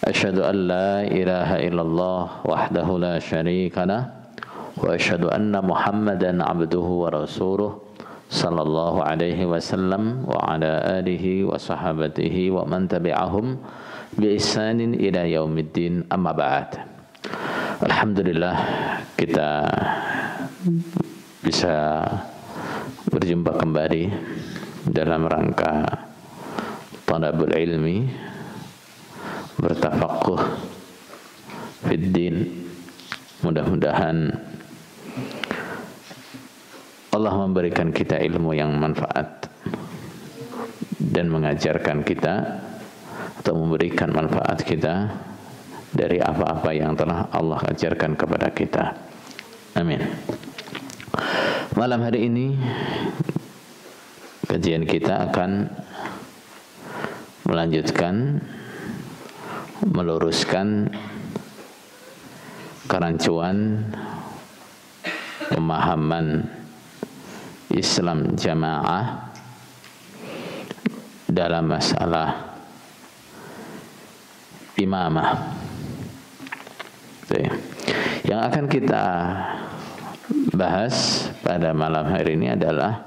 أشهد أن لا إله إلا الله وحده لا شريك له وأشهد أن محمدا عبده ورسوله صلى الله عليه وسلم وعلى آله وصحابته ومن تبعهم بإحسان إلى يوم الدين أما بعد الحمد لله kita bisa berjumpa kembali dalam rangka talabul ilmi bertafakuh fiddin mudah-mudahan Allah memberikan kita ilmu yang manfaat dan mengajarkan kita atau memberikan manfaat kita dari apa-apa yang telah Allah ajarkan kepada kita. Amin. Malam hari ini kajian kita akan melanjutkan meluruskan kerancuan pemahaman Islam jamaah dalam masalah imamah. Yang akan kita bahas pada malam hari ini adalah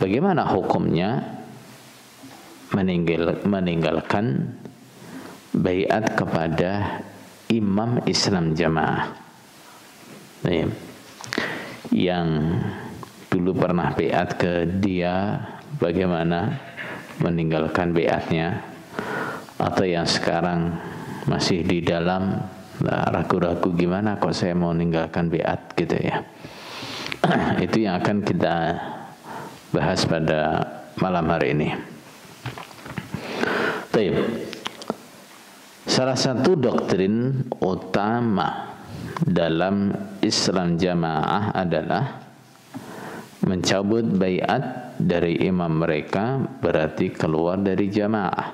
bagaimana hukumnya meninggalkan baiat kepada imam Islam jamaah yang dulu pernah baiat ke dia bagaimana meninggalkan baiatnya atau yang sekarang masih di dalam ragu-ragu gimana kok saya mau meninggalkan baiat gitu ya itu yang akan kita bahas pada malam hari ini. Baik. Salah satu doktrin utama dalam Islam jamaah adalah mencabut bayat dari imam mereka berarti keluar dari jamaah.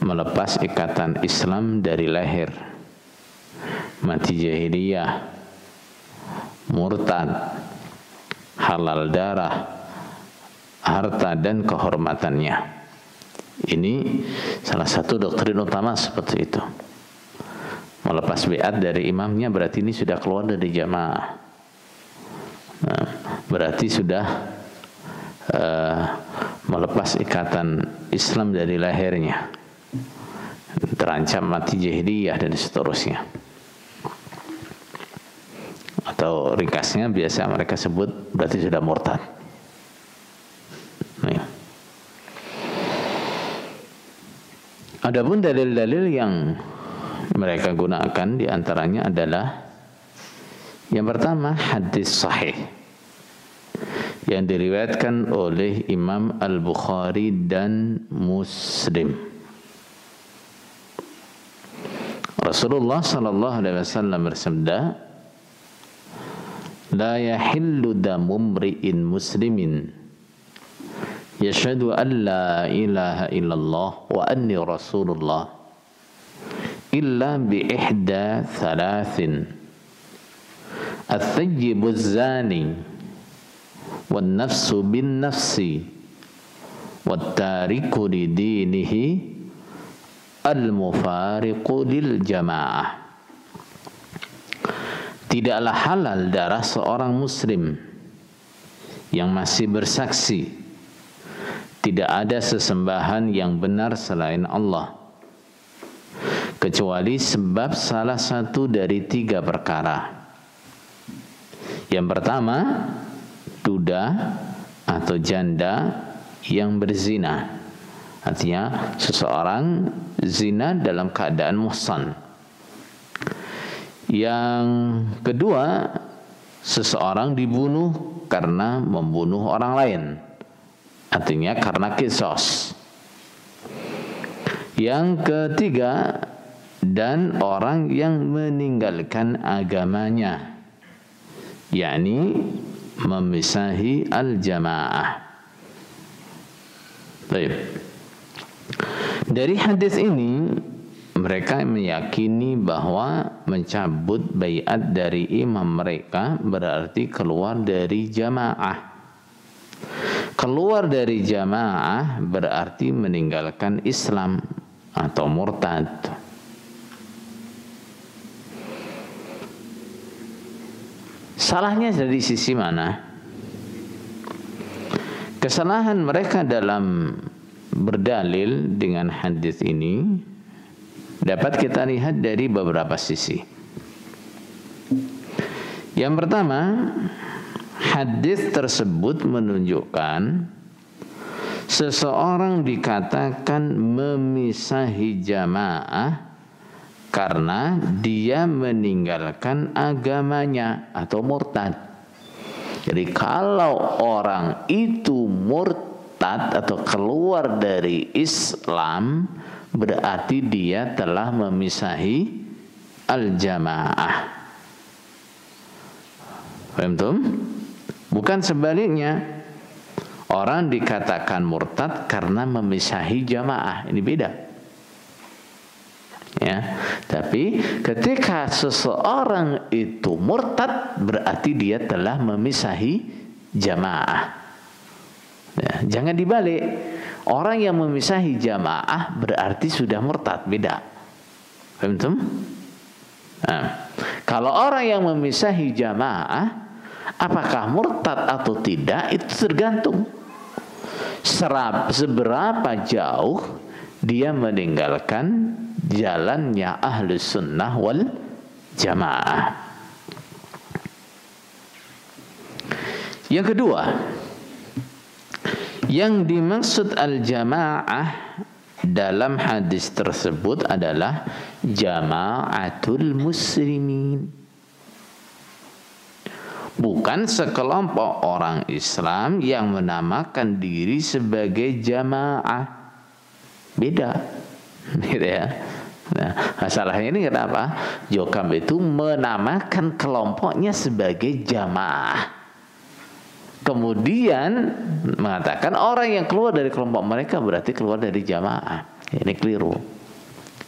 Melepas ikatan Islam dari leher. Mati jahiliyah. Murtad. Halal darah. Harta dan kehormatannya. Ini salah satu doktrin utama seperti itu. Melepas beat dari imamnya berarti ini sudah keluar dari jamaah. Nah, berarti sudah uh, melepas ikatan Islam dari lahirnya. Terancam mati jahiliyah dan seterusnya. Atau ringkasnya biasa mereka sebut berarti sudah murtad. Nih. Adapun dalil-dalil yang mereka gunakan diantaranya adalah yang pertama hadis sahih yang diriwayatkan oleh Imam Al-Bukhari dan Muslim. Rasulullah sallallahu alaihi wasallam bersabda, "La yahillu damu mri'in muslimin" Yashhadu an la ilaha illallah wa anni rasulullah illa bi ihda thalathin الثيب الزاني والنفس بالنفس والتارك لدينه al-mufariqu jamaah Tidaklah halal darah seorang muslim yang masih bersaksi tidak ada sesembahan yang benar selain Allah. Kecuali sebab salah satu dari tiga perkara. Yang pertama, duda atau janda yang berzina. Artinya seseorang zina dalam keadaan muhsan. Yang kedua, seseorang dibunuh karena membunuh orang lain. Artinya karena kisos. Yang ketiga, dan orang yang meninggalkan agamanya. yakni memisahi al-jamaah. Baik. Dari hadis ini mereka meyakini bahwa mencabut bayat dari imam mereka berarti keluar dari jamaah. Keluar dari jamaah berarti meninggalkan Islam atau murtad. Salahnya dari sisi mana? Kesalahan mereka dalam berdalil dengan hadis ini dapat kita lihat dari beberapa sisi. Yang pertama, hadis tersebut menunjukkan seseorang dikatakan memisahi jamaah karena dia meninggalkan agamanya atau murtad. Jadi kalau orang itu murtad atau keluar dari Islam berarti dia telah memisahi al-jamaah. Bukan sebaliknya. Orang dikatakan murtad karena memisahi jamaah. Ini beda. Ya, tapi ketika seseorang itu murtad berarti dia telah memisahi jamaah. Ya, jangan dibalik. Orang yang memisahi jamaah berarti sudah murtad, beda. Nah, kalau orang yang memisahi jamaah Apakah murtad atau tidak itu tergantung serap seberapa jauh dia meninggalkan jalannya ahlus sunnah wal jamaah. Yang kedua, yang dimaksud al-jamaah dalam hadis tersebut adalah jamaatul muslimin bukan sekelompok orang Islam yang menamakan diri sebagai jamaah. Beda. Beda gitu ya. Nah, masalahnya ini kenapa? Jokam itu menamakan kelompoknya sebagai jamaah. Kemudian mengatakan orang yang keluar dari kelompok mereka berarti keluar dari jamaah. Ini keliru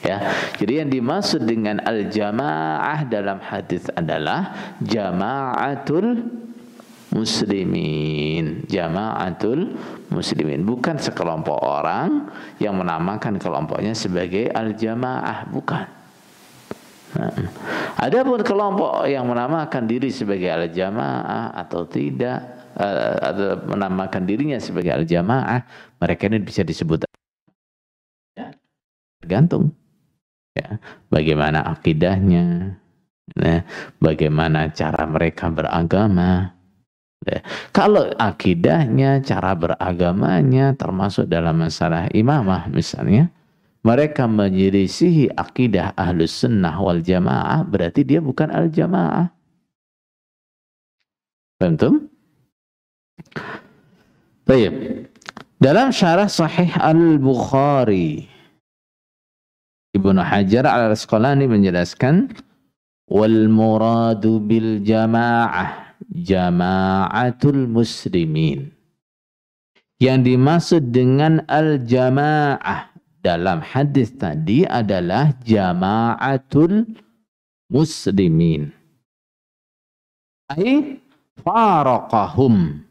ya jadi yang dimaksud dengan al jamaah dalam hadis adalah jamaatul muslimin jamaatul muslimin bukan sekelompok orang yang menamakan kelompoknya sebagai al jamaah bukan Nah, ada pun kelompok yang menamakan diri sebagai al-jamaah atau tidak uh, atau menamakan dirinya sebagai al-jamaah, mereka ini bisa disebut ya, ya, bagaimana akidahnya, ya, bagaimana cara mereka beragama. Ya. Kalau akidahnya, cara beragamanya termasuk dalam masalah imamah misalnya, mereka menyelisihi akidah ahlus sunnah wal jamaah, berarti dia bukan al jamaah. Tentu. Baik. Dalam syarah sahih al-Bukhari, Ibnu Hajar al-Asqalani menjelaskan wal muradu bil jamaah jamaatul muslimin yang dimaksud dengan al jamaah dalam hadis tadi adalah jamaatul muslimin ai faraqahum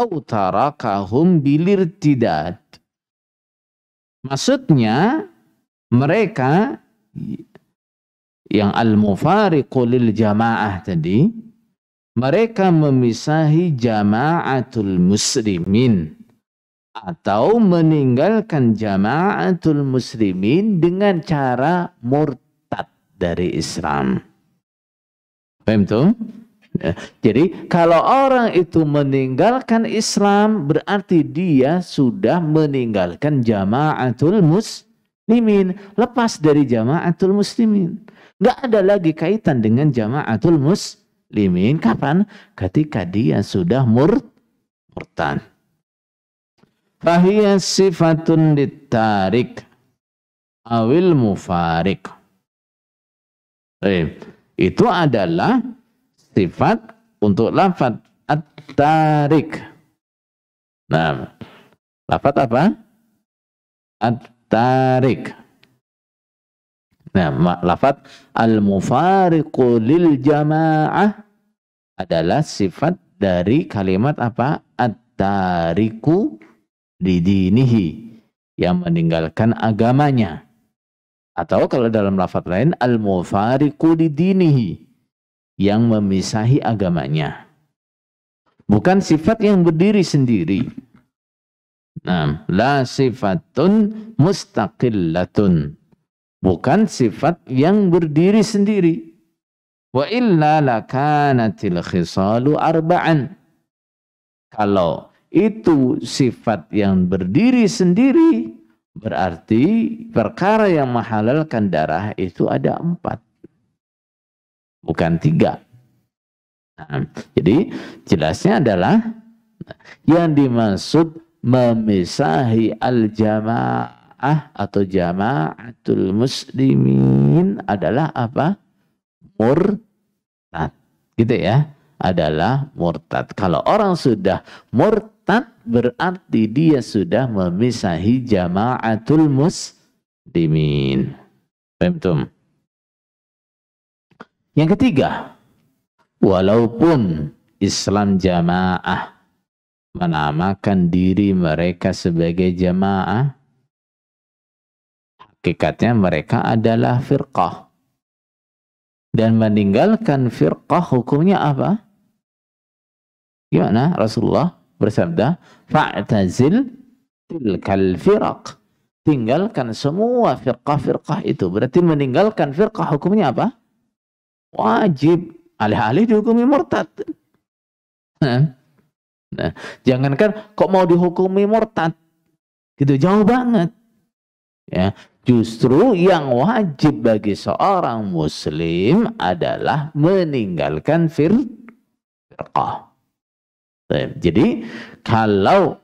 au tarakahum bilirtidad maksudnya mereka yang al-mufariqu lil jamaah tadi mereka memisahi jamaatul muslimin atau meninggalkan jamaatul muslimin dengan cara murtad dari Islam. Paham tuh? Ya. Jadi kalau orang itu meninggalkan Islam berarti dia sudah meninggalkan jamaatul muslimin muslimin, lepas dari jamaatul muslimin. Nggak ada lagi kaitan dengan jamaatul muslimin. Kapan? Ketika dia sudah mur murtan fahiyah sifatun ditarik awil mufarik. Eh, itu adalah sifat untuk lafat at-tarik. Nah, lafat apa? at tarik. Nah, lafat al-mufariqu lil jamaah adalah sifat dari kalimat apa? At-tariku didinihi yang meninggalkan agamanya. Atau kalau dalam lafat lain al-mufariqu didinihi yang memisahi agamanya. Bukan sifat yang berdiri sendiri. Nah, la sifatun mustaqillatun. Bukan sifat yang berdiri sendiri. Wa illa lakanatil khisalu arba'an. Kalau itu sifat yang berdiri sendiri, berarti perkara yang menghalalkan darah itu ada empat. Bukan tiga. Nah, jadi jelasnya adalah yang dimaksud memisahi al-jamaah atau jamaatul muslimin adalah apa? Murtad. Gitu ya. Adalah murtad. Kalau orang sudah murtad berarti dia sudah memisahi jamaatul muslimin. Paham Yang ketiga, walaupun Islam jamaah menamakan diri mereka sebagai jamaah, hakikatnya mereka adalah firqah. Dan meninggalkan firqah hukumnya apa? Gimana Rasulullah bersabda, "Fa'tazil tilkal firaq." Tinggalkan semua firqah-firqah itu. Berarti meninggalkan firqah hukumnya apa? Wajib. Alih-alih dihukumi murtad. Nah, jangankan kok mau dihukumi murtad. Gitu jauh banget. Ya, justru yang wajib bagi seorang muslim adalah meninggalkan firqah. Jadi kalau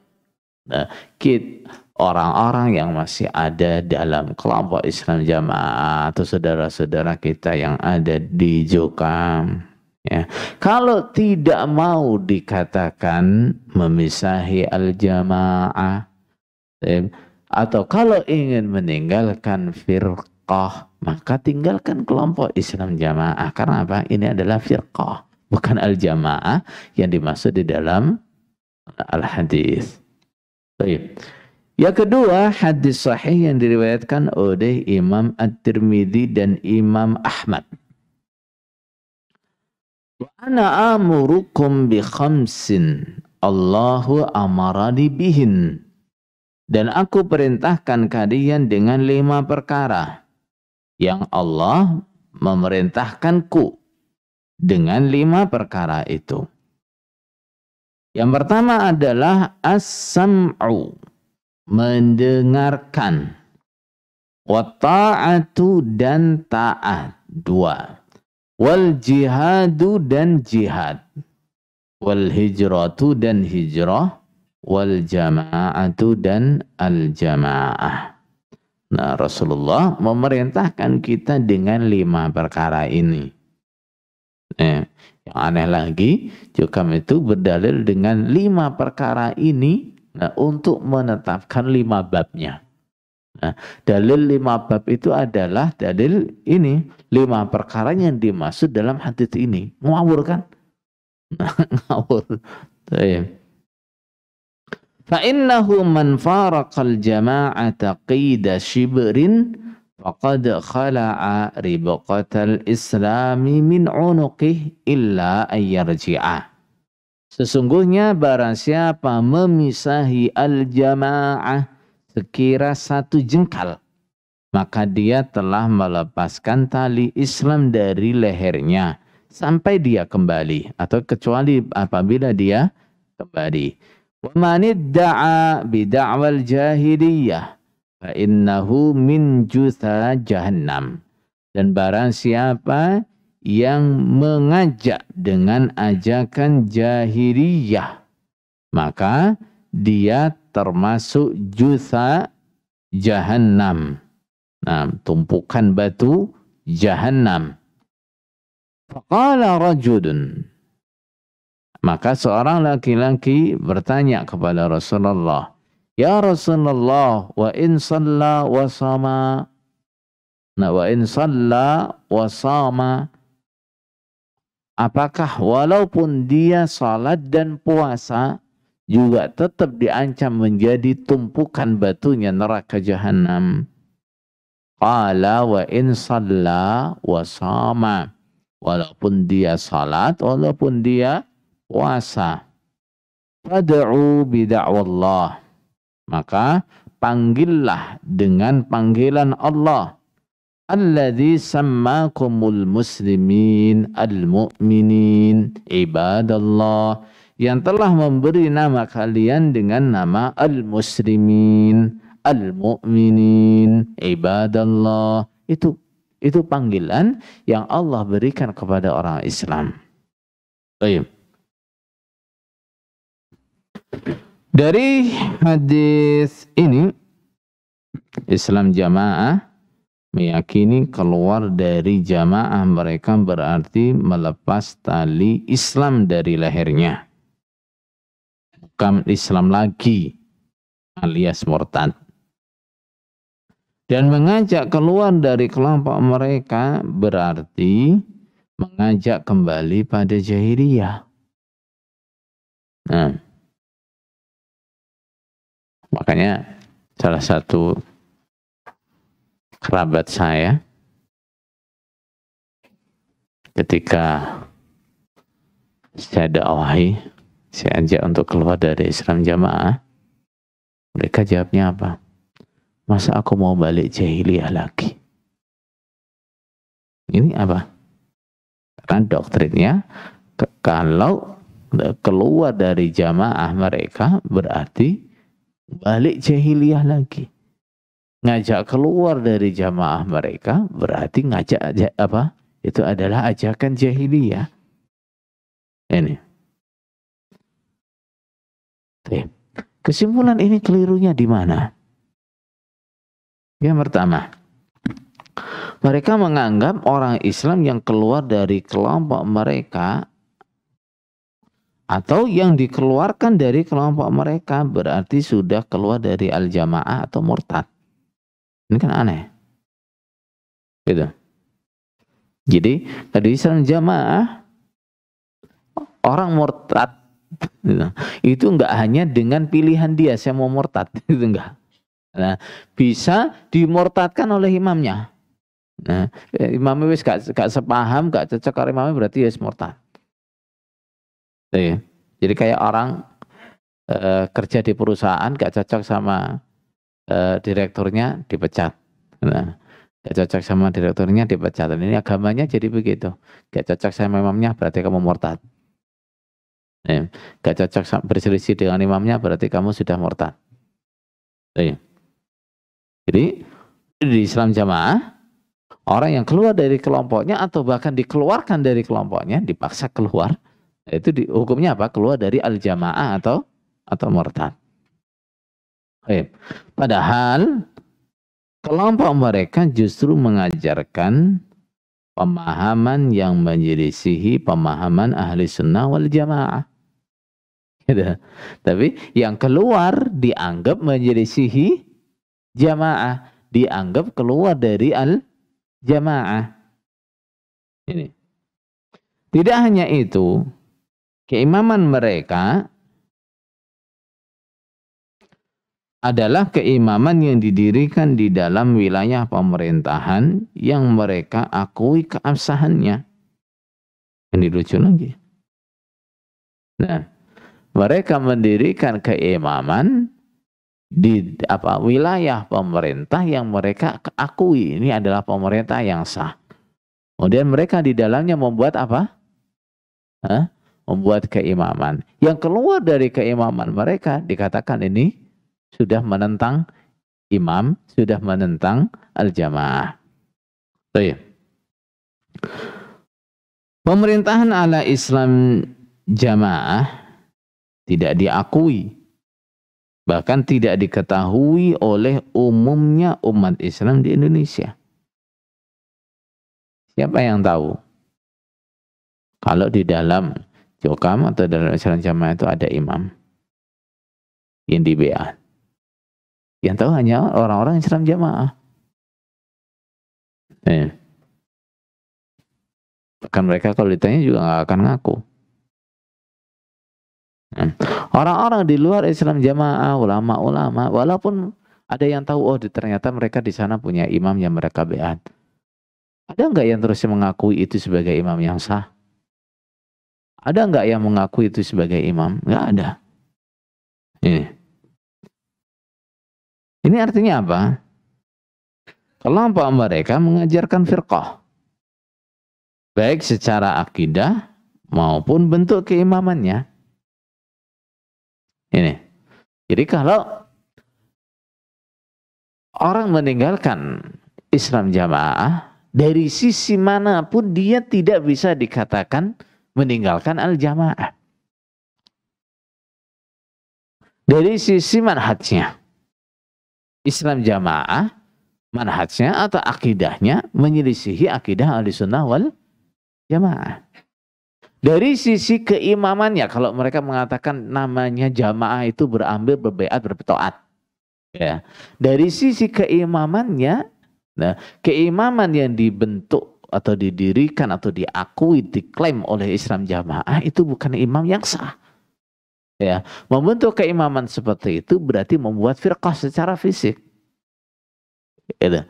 nah, kit orang-orang yang masih ada dalam kelompok Islam Jamaah atau saudara-saudara kita yang ada di Jokam Ya. Kalau tidak mau dikatakan memisahi al-jamaah, ya, atau kalau ingin meninggalkan firqah, maka tinggalkan kelompok Islam jamaah. Karena apa? Ini adalah firqah, bukan al-jamaah yang dimaksud di dalam al-hadis. Baik. Yang kedua, hadis sahih yang diriwayatkan oleh Imam At-Tirmidzi dan Imam Ahmad. Wa ana amurukum bi khamsin. Allahu amarani bihin. Dan aku perintahkan kalian dengan lima perkara. Yang Allah memerintahkanku dengan lima perkara itu. Yang pertama adalah as-sam'u, mendengarkan. Wa ta'atu dan ta'at, dua wal jihadu dan jihad wal hijratu dan hijrah wal jama'atu dan al jama'ah nah Rasulullah memerintahkan kita dengan lima perkara ini eh, yang aneh lagi jukam itu berdalil dengan lima perkara ini nah, untuk menetapkan lima babnya Nah, dalil lima bab itu adalah dalil ini lima perkara yang dimaksud dalam hadis ini. Ngawur kan? Ngawur. Fa innahu man faraqal jama'ata qida shibrin faqad khala'a ribqatal islami min unuqih illa ayyarji'a. Sesungguhnya barang siapa memisahi al-jama'ah sekira satu jengkal, maka dia telah melepaskan tali Islam dari lehernya sampai dia kembali atau kecuali apabila dia kembali. Wa bid'awal jahiliyah fa innahu min jutha jahannam. Dan barang siapa yang mengajak dengan ajakan jahiliyah maka dia termasuk jutha jahannam. Nah, tumpukan batu jahannam. Faqala rajudun, Maka seorang laki-laki bertanya kepada Rasulullah, "Ya Rasulullah, wa in shalla wa sama?" Nah, wa in shalla wa sama. Apakah walaupun dia salat dan puasa, juga tetap diancam menjadi tumpukan batunya neraka jahanam. Qala wa in salla wa sama. Walaupun dia salat, walaupun dia puasa. Fad'u bida'wallah. Maka panggillah dengan panggilan Allah. Alladhi sammakumul muslimin al-mu'minin ibadallah yang telah memberi nama kalian dengan nama al-muslimin, al-mu'minin, ibadallah. Itu itu panggilan yang Allah berikan kepada orang Islam. Baik. Dari hadis ini Islam jamaah meyakini keluar dari jamaah mereka berarti melepas tali Islam dari lehernya bukan Islam lagi alias murtad. Dan mengajak keluar dari kelompok mereka berarti mengajak kembali pada jahiliyah. Nah, makanya salah satu kerabat saya ketika saya dakwahi saya ajak untuk keluar dari Islam jamaah, mereka jawabnya apa? Masa aku mau balik jahiliyah lagi? Ini apa? Karena doktrinnya ke kalau keluar dari jamaah mereka berarti balik jahiliyah lagi. Ngajak keluar dari jamaah mereka berarti ngajak apa? Itu adalah ajakan jahiliyah. Ini. Kesimpulan ini kelirunya di mana? Yang pertama, mereka menganggap orang Islam yang keluar dari kelompok mereka atau yang dikeluarkan dari kelompok mereka berarti sudah keluar dari al-jamaah atau murtad. Ini kan aneh. Gitu. Jadi, tadi Islam jamaah orang murtad Gitu. Itu enggak hanya dengan pilihan dia, saya mau murtad, itu enggak. Nah, bisa dimurtadkan oleh imamnya. Nah, eh, imamnya wis gak, gak sepaham, gak cocok karo imamnya berarti ya murtad. Gitu ya. Jadi, kayak orang e, kerja di perusahaan gak cocok sama e, direkturnya dipecat. Nah, gak cocok sama direkturnya dipecat. Dan ini agamanya jadi begitu. Gak cocok sama imamnya berarti kamu murtad. Eh, gak cocok berselisih dengan imamnya berarti kamu sudah murtad. Eh. Jadi di Islam jamaah orang yang keluar dari kelompoknya atau bahkan dikeluarkan dari kelompoknya dipaksa keluar itu di, hukumnya apa? Keluar dari al jamaah atau atau murtad. Eh. Padahal kelompok mereka justru mengajarkan pemahaman yang menyelisihi pemahaman ahli sunnah wal jamaah. Gitu. Tapi yang keluar dianggap menyelisihi jamaah, dianggap keluar dari al jamaah. Ini. Tidak hanya itu, keimaman mereka adalah keimaman yang didirikan di dalam wilayah pemerintahan yang mereka akui keabsahannya. Ini lucu lagi. Nah, mereka mendirikan keimaman di apa wilayah pemerintah yang mereka akui ini adalah pemerintah yang sah. Kemudian mereka di dalamnya membuat apa? Hah? Membuat keimaman. Yang keluar dari keimaman mereka dikatakan ini sudah menentang imam, sudah menentang al-jamaah. So, yeah. Pemerintahan ala Islam jamaah tidak diakui bahkan tidak diketahui oleh umumnya umat Islam di Indonesia. Siapa yang tahu? Kalau di dalam Jokam atau dalam Islam Jamaah itu ada imam yang di BA. Yang tahu hanya orang-orang yang seram jamaah. Eh. Iya. Bahkan mereka kalau ditanya juga nggak akan ngaku. Iya. Orang-orang di luar Islam jamaah, ulama-ulama, walaupun ada yang tahu, oh ternyata mereka di sana punya imam yang mereka beat. Ada nggak yang terus mengakui itu sebagai imam yang sah? Ada nggak yang mengakui itu sebagai imam? Nggak ada. Ini. Iya. Ini artinya apa? Kelompok mereka mengajarkan firqah. Baik secara akidah maupun bentuk keimamannya. Ini. Jadi kalau orang meninggalkan Islam jamaah, dari sisi manapun dia tidak bisa dikatakan meninggalkan al-jamaah. Dari sisi manhajnya. Islam jamaah manhajnya atau akidahnya menyelisihi akidah ahli sunnah wal jamaah. Dari sisi keimamannya, kalau mereka mengatakan namanya jamaah itu berambil, berbeat, berpetoat. Ya. Dari sisi keimamannya, nah, keimaman yang dibentuk atau didirikan atau diakui, diklaim oleh Islam jamaah itu bukan imam yang sah. Ya, membentuk keimaman seperti itu berarti membuat firqah secara fisik. ya,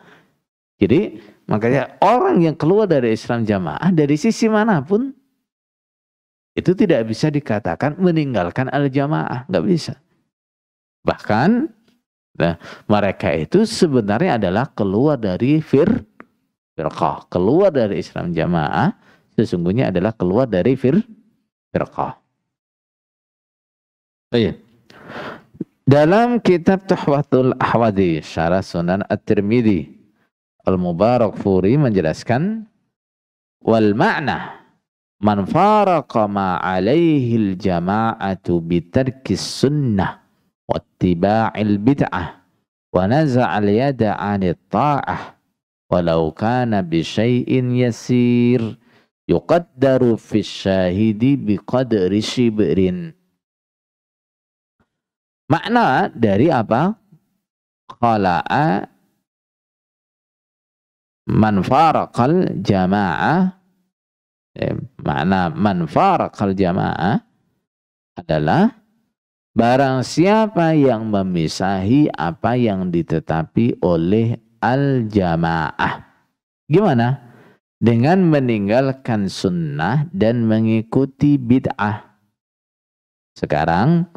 Jadi makanya orang yang keluar dari Islam jamaah dari sisi manapun itu tidak bisa dikatakan meninggalkan al-jamaah, nggak bisa. Bahkan nah, mereka itu sebenarnya adalah keluar dari fir firqah, keluar dari Islam jamaah sesungguhnya adalah keluar dari fir firqah. Iya. Dalam kitab Tuhfatul Ahwadi Syarah Sunan at tirmidhi Al-Mubarak Furi menjelaskan wal ma'na man faraqa alaihi al-jama'atu bi sunnah wa ittiba'il bid'ah wa naza'a yada 'anit ta'ah walau kana bi yasir yuqaddaru fi syahidi bi qadri shibrin Makna dari apa? Khala'a man faraqal jama'ah eh, ya, makna man faraqal jama'ah adalah barang siapa yang memisahi apa yang ditetapi oleh al jamaah gimana dengan meninggalkan sunnah dan mengikuti bid'ah sekarang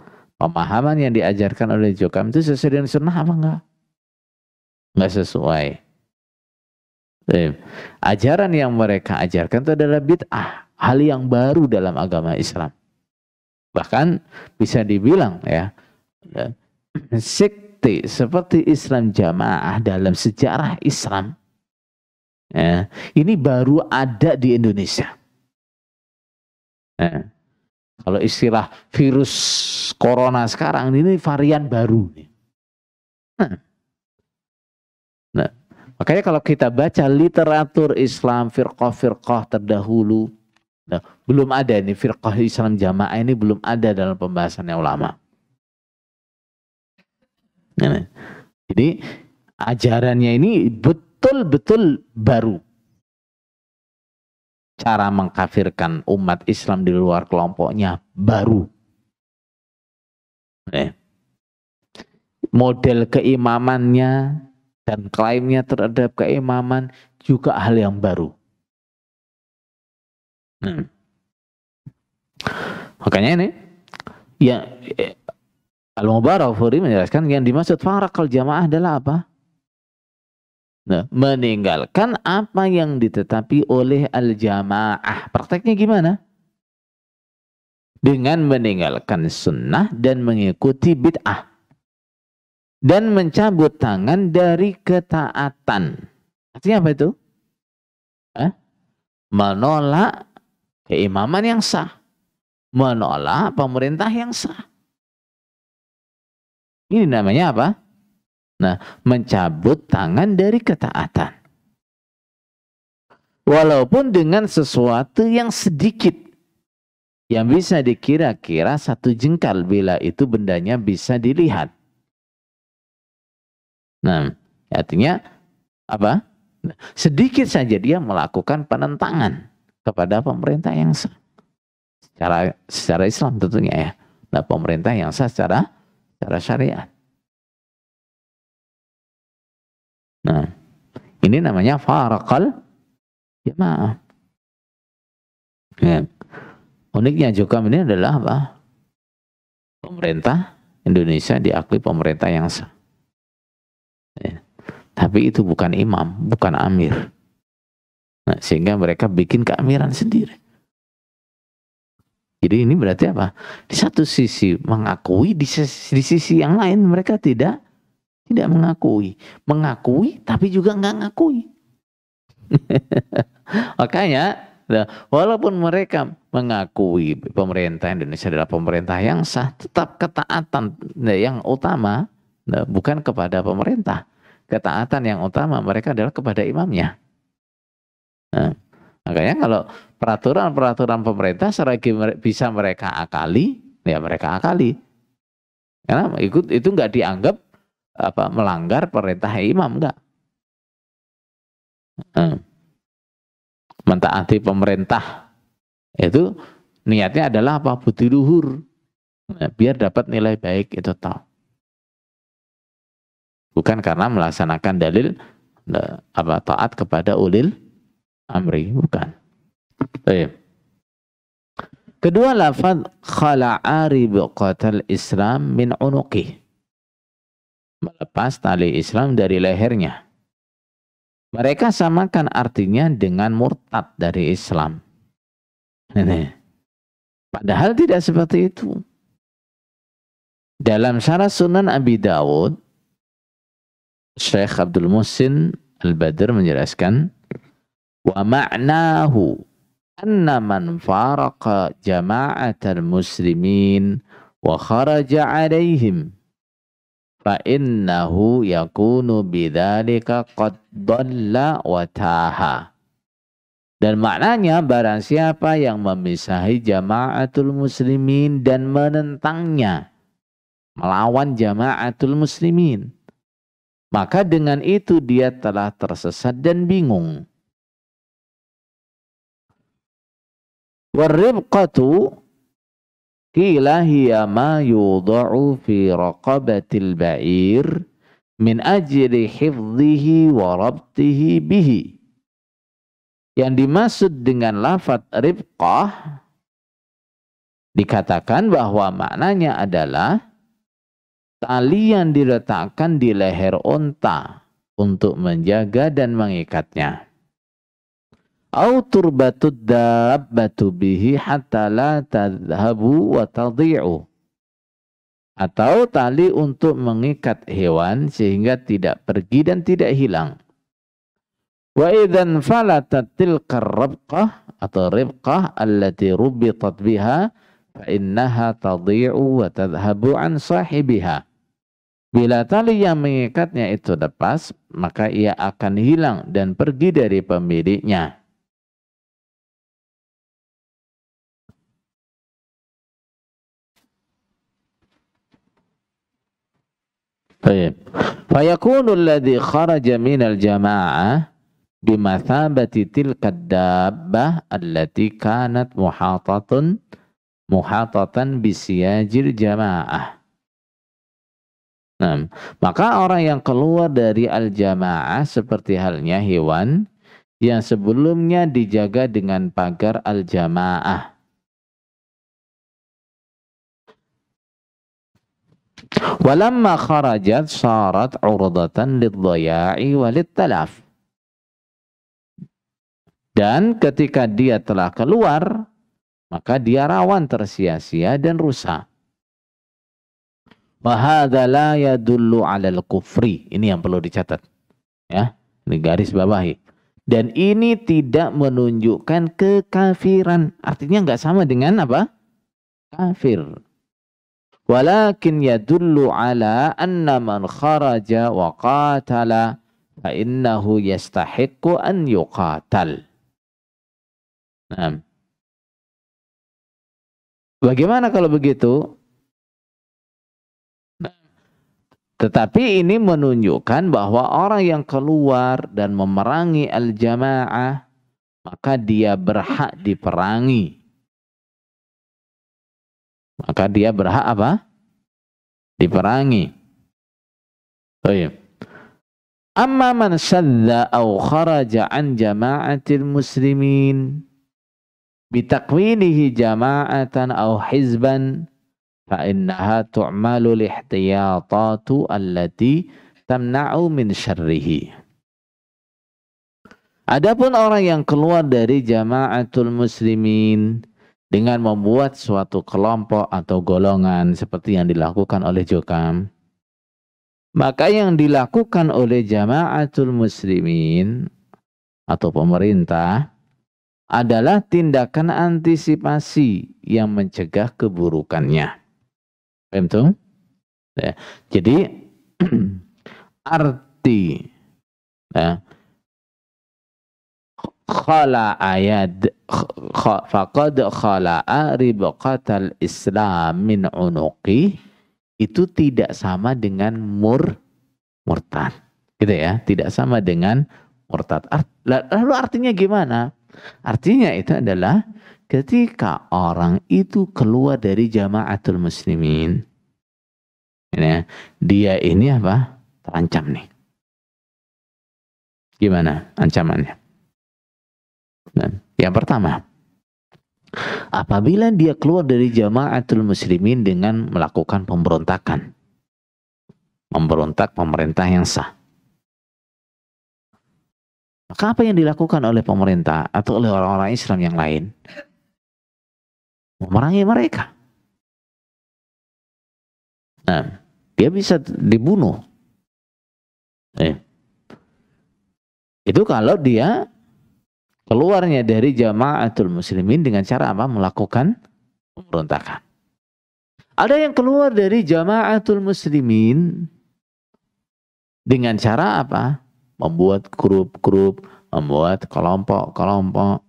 Pemahaman yang diajarkan oleh Jokam itu sesuai dengan sunnah apa enggak? Enggak sesuai. Ajaran yang mereka ajarkan itu adalah bid'ah. Hal yang baru dalam agama Islam. Bahkan bisa dibilang ya, sekte seperti Islam jamaah dalam sejarah Islam ya, ini baru ada di Indonesia. Ya. Kalau istilah virus corona sekarang ini varian baru. Nah. nah makanya kalau kita baca literatur Islam firqah-firqah terdahulu, nah, belum ada ini firqah Islam jamaah ini belum ada dalam pembahasannya ulama. Nah, nah. jadi ajarannya ini betul-betul baru cara mengkafirkan umat Islam di luar kelompoknya baru. Eh. Model keimamannya dan klaimnya terhadap keimaman juga hal yang baru. Hmm. Makanya ini ya eh, Al-Mubarak Furi menjelaskan yang dimaksud farakal jamaah adalah apa? Nah, meninggalkan apa yang ditetapi oleh al-jamaah. Prakteknya gimana? Dengan meninggalkan sunnah dan mengikuti bid'ah. Dan mencabut tangan dari ketaatan. Artinya apa itu? Eh? Menolak keimaman yang sah. Menolak pemerintah yang sah. Ini namanya apa? Nah, mencabut tangan dari ketaatan. Walaupun dengan sesuatu yang sedikit. Yang bisa dikira-kira satu jengkal bila itu bendanya bisa dilihat. Nah, artinya apa? Nah, sedikit saja dia melakukan penentangan kepada pemerintah yang sah. Secara, secara Islam tentunya ya. Nah, pemerintah yang sah secara, secara syariat. Nah, ini namanya farakal jamaah. Ya. Uniknya juga ini adalah apa? Pemerintah Indonesia diakui pemerintah yang sah. Ya. Tapi itu bukan imam, bukan amir. Nah, sehingga mereka bikin keamiran sendiri. Jadi ini berarti apa? Di satu sisi mengakui, di sisi, di sisi yang lain mereka tidak tidak mengakui. Mengakui tapi juga nggak ngakui. Makanya ya, walaupun mereka mengakui pemerintah Indonesia adalah pemerintah yang sah, tetap ketaatan ya, yang utama ya, bukan kepada pemerintah. Ketaatan yang utama mereka adalah kepada imamnya. Nah, makanya kalau peraturan-peraturan pemerintah selagi bisa mereka akali, ya mereka akali. Karena ikut itu nggak dianggap apa melanggar perintah imam enggak? Hmm. Mentaati pemerintah itu niatnya adalah apa? Budi luhur. Nah, biar dapat nilai baik itu tahu. Bukan karena melaksanakan dalil e, apa taat kepada ulil amri, bukan. Baik. Kedua lafaz khala'a ribqatal Islam min unuqih melepas tali Islam dari lehernya. Mereka samakan artinya dengan murtad dari Islam. Padahal tidak seperti itu. Dalam syarah sunan Abi Dawud, Syekh Abdul Musin Al-Badr menjelaskan, Wa ma'nahu anna man faraqa jama'atan muslimin wa kharaja alaihim fa innahu yakunu bidzalika qad dalla wa taha. Dan maknanya barang siapa yang memisahi jamaatul muslimin dan menentangnya, melawan jamaatul muslimin, maka dengan itu dia telah tersesat dan bingung. Waribqatu Kila hiya ma yudha'u fi raqabatil ba'ir min ajri hifdhihi wa rabtihi bihi. Yang dimaksud dengan lafad ribqah dikatakan bahwa maknanya adalah tali yang diletakkan di leher onta untuk menjaga dan mengikatnya au turbatud dabbatu bihi hatta la tadhabu wa tadhi'u atau tali untuk mengikat hewan sehingga tidak pergi dan tidak hilang. Wa idzan falatat tilka rabqah atau ribqah allati rubitat biha fa innaha tadhi'u wa tadhhabu an sahibiha. Bila tali yang mengikatnya itu lepas, maka ia akan hilang dan pergi dari pemiliknya. Baik. Fayakunu alladhi kharaja minal jama'ah bimathabati tilkad dabbah allati kanat muhatatun muhatatan bisiyajil jama'ah. Nah, maka orang yang keluar dari al-jamaah seperti halnya hewan yang sebelumnya dijaga dengan pagar al-jamaah Walamma kharajat syarat urdatan lidhaya'i walid talaf. Dan ketika dia telah keluar, maka dia rawan tersia-sia dan rusak. Wahada la yadullu alal kufri. Ini yang perlu dicatat. Ya, ini garis bawahi. Dan ini tidak menunjukkan kekafiran. Artinya nggak sama dengan apa? Kafir walakin yadullu ala anna man kharaja wa qatala fa innahu yastahiqqu an yuqatal. Nah. Bagaimana kalau begitu? Tetapi ini menunjukkan bahwa orang yang keluar dan memerangi al-jamaah, maka dia berhak diperangi maka dia berhak apa? Diperangi. Oh iya. Amma man syadza aw kharaja an jama'atil muslimin bitakwinihi jama'atan aw hizban fa innaha tu'malu lihtiyatatu allati tamna'u min syarrihi. Adapun orang yang keluar dari jama'atul muslimin dengan membuat suatu kelompok atau golongan seperti yang dilakukan oleh Jokam, maka yang dilakukan oleh jamaatul muslimin atau pemerintah adalah tindakan antisipasi yang mencegah keburukannya. Paham Ya. Jadi arti ya, khala ayad faqad khala ribqatal islam min unuqi itu tidak sama dengan mur murtad gitu ya tidak sama dengan murtad lalu artinya gimana artinya itu adalah ketika orang itu keluar dari jamaatul muslimin ya, dia ini apa terancam nih gimana ancamannya yang pertama, apabila dia keluar dari jamaatul muslimin dengan melakukan pemberontakan. Memberontak pemerintah yang sah. Maka apa yang dilakukan oleh pemerintah atau oleh orang-orang Islam yang lain? Memerangi mereka. Nah, dia bisa dibunuh. Eh. Itu kalau dia keluarnya dari jamaatul muslimin dengan cara apa? Melakukan pemberontakan. Ada yang keluar dari jamaatul muslimin dengan cara apa? Membuat grup-grup, membuat kelompok-kelompok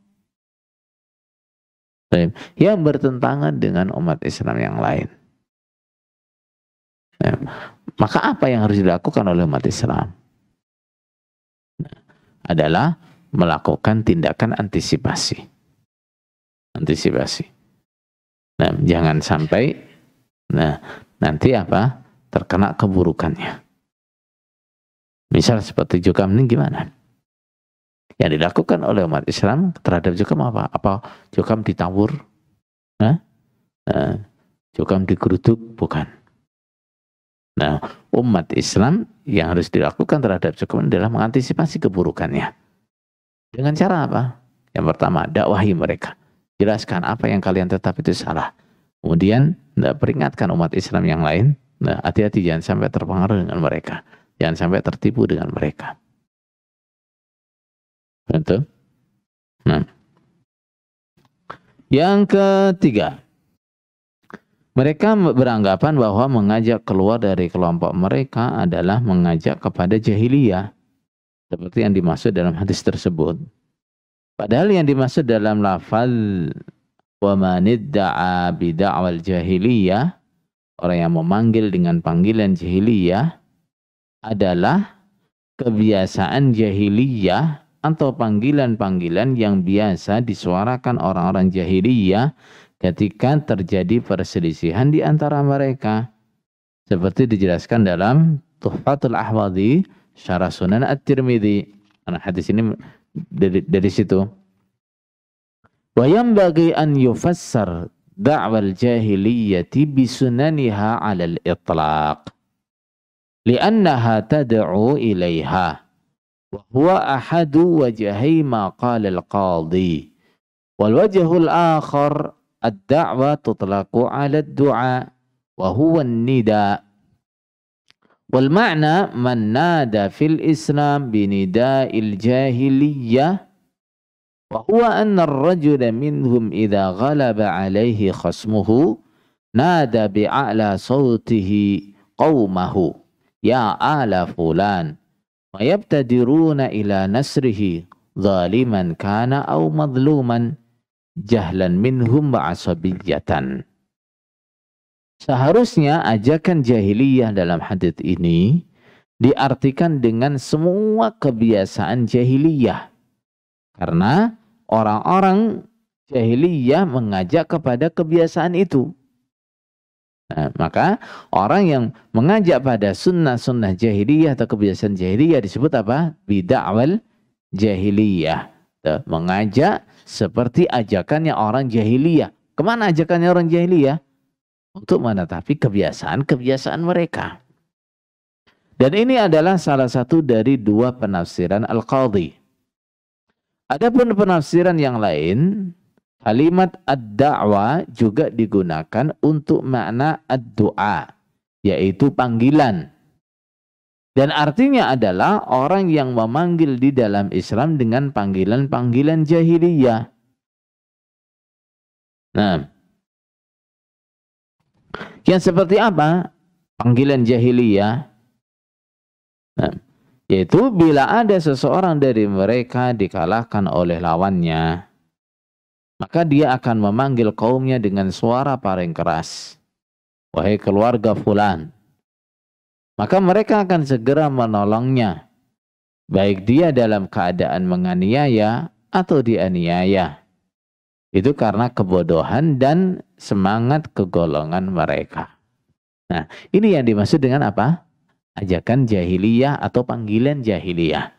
yang bertentangan dengan umat Islam yang lain. maka apa yang harus dilakukan oleh umat Islam? Nah, adalah melakukan tindakan antisipasi. Antisipasi. Nah, jangan sampai nah nanti apa? terkena keburukannya. Misal seperti jukam ini gimana? Yang dilakukan oleh umat Islam terhadap jukam apa? Apa jukam ditawur? Nah, nah jukam digerutuk? Bukan. Nah, umat Islam yang harus dilakukan terhadap jukam adalah mengantisipasi keburukannya. Dengan cara apa? Yang pertama, dakwahi mereka. Jelaskan apa yang kalian tetap itu salah. Kemudian, peringatkan umat Islam yang lain. Nah, hati-hati jangan sampai terpengaruh dengan mereka. Jangan sampai tertipu dengan mereka. Betul? Nah. Yang ketiga, mereka beranggapan bahwa mengajak keluar dari kelompok mereka adalah mengajak kepada jahiliyah. Seperti yang dimaksud dalam hadis tersebut. Padahal yang dimaksud dalam lafal wa manidda'a bida'wal jahiliyah orang yang memanggil dengan panggilan jahiliyah adalah kebiasaan jahiliyah atau panggilan-panggilan yang biasa disuarakan orang-orang jahiliyah ketika terjadi perselisihan di antara mereka. Seperti dijelaskan dalam Tuhfatul Ahwadi syarah sunan at-tirmidhi karena hadis ini dari, dari situ wa bagi an yufassar da'wal jahiliyati bisunaniha 'ala al-itlaq li'annaha tad'u ilaiha wa huwa ahadu wajhi ma qala al-qadhi wal wajhul akhar ad-da'wa tutlaqu 'ala ad-du'a wa huwa an والمعنى من نادى في الإسلام بنداء الجاهلية وهو أن الرجل منهم إذا غلب عليه خصمه نادى بأعلى صوته قومه يا آل فلان ويبتدرون إلى نسره ظالما كان أو مظلوما جهلا منهم وعصبية Seharusnya ajakan jahiliyah dalam hadis ini diartikan dengan semua kebiasaan jahiliyah. Karena orang-orang jahiliyah mengajak kepada kebiasaan itu. Nah, maka orang yang mengajak pada sunnah-sunnah jahiliyah atau kebiasaan jahiliyah disebut apa? Bida'wal jahiliyah. Mengajak seperti ajakannya orang jahiliyah. Kemana ajakannya orang jahiliyah? untuk menetapi kebiasaan-kebiasaan mereka. Dan ini adalah salah satu dari dua penafsiran Al-Qadhi. Adapun penafsiran yang lain, kalimat ad-da'wa juga digunakan untuk makna ad-du'a, yaitu panggilan. Dan artinya adalah orang yang memanggil di dalam Islam dengan panggilan-panggilan jahiliyah. Nah, yang seperti apa? Panggilan jahiliyah. Nah, yaitu bila ada seseorang dari mereka dikalahkan oleh lawannya, maka dia akan memanggil kaumnya dengan suara paling keras. Wahai keluarga fulan. Maka mereka akan segera menolongnya. Baik dia dalam keadaan menganiaya atau dianiaya itu karena kebodohan dan semangat kegolongan mereka. Nah, ini yang dimaksud dengan apa? Ajakan jahiliyah atau panggilan jahiliyah.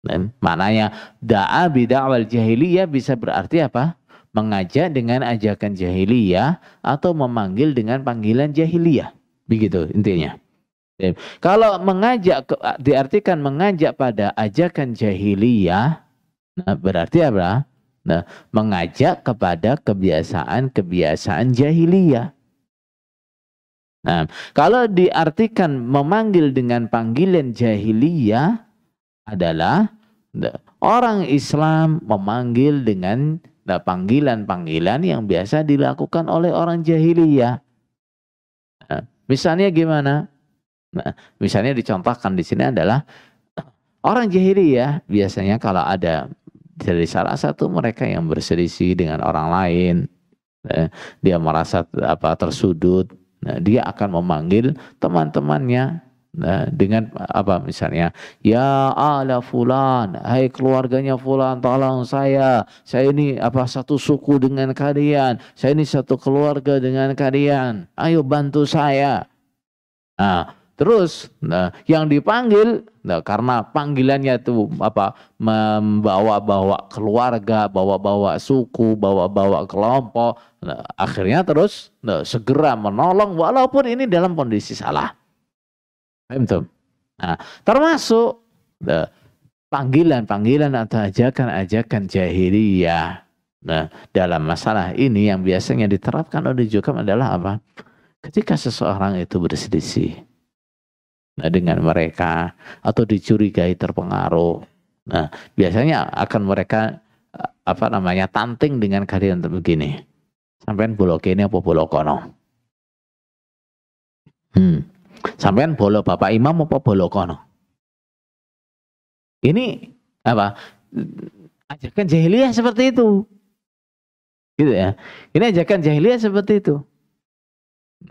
Dan maknanya da'a bida'wal jahiliyah bisa berarti apa? Mengajak dengan ajakan jahiliyah atau memanggil dengan panggilan jahiliyah. Begitu intinya. Kalau mengajak diartikan mengajak pada ajakan jahiliyah, nah berarti apa? Nah, mengajak kepada kebiasaan-kebiasaan jahiliyah. Nah, kalau diartikan memanggil dengan panggilan jahiliyah adalah orang Islam memanggil dengan panggilan-panggilan yang biasa dilakukan oleh orang jahiliyah. Nah, misalnya gimana? Nah, misalnya dicontohkan di sini adalah orang jahiliyah biasanya kalau ada dari salah satu mereka yang berselisih dengan orang lain eh, dia merasa apa tersudut nah, dia akan memanggil teman-temannya eh, dengan apa misalnya ya ala fulan hai keluarganya fulan tolong saya saya ini apa satu suku dengan kalian saya ini satu keluarga dengan kalian ayo bantu saya nah Terus, nah yang dipanggil, nah karena panggilannya itu apa membawa-bawa keluarga, bawa-bawa suku, bawa-bawa kelompok, nah, akhirnya terus nah, segera menolong walaupun ini dalam kondisi salah. Paham Nah, termasuk nah, panggilan-panggilan atau ajakan-ajakan jahiliyah. Nah, dalam masalah ini yang biasanya diterapkan oleh Jukam adalah apa? Ketika seseorang itu berselisih, Nah, dengan mereka atau dicurigai terpengaruh. Nah, biasanya akan mereka eh, apa namanya tanting dengan kalian begini. Sampean bolok ini apa bolo kono? Hmm. Sampean bolo Bapak Imam apa bolo kono? Ini apa? Ajakan jahiliyah seperti itu. Gitu ya. Ini ajakan jahiliyah seperti itu.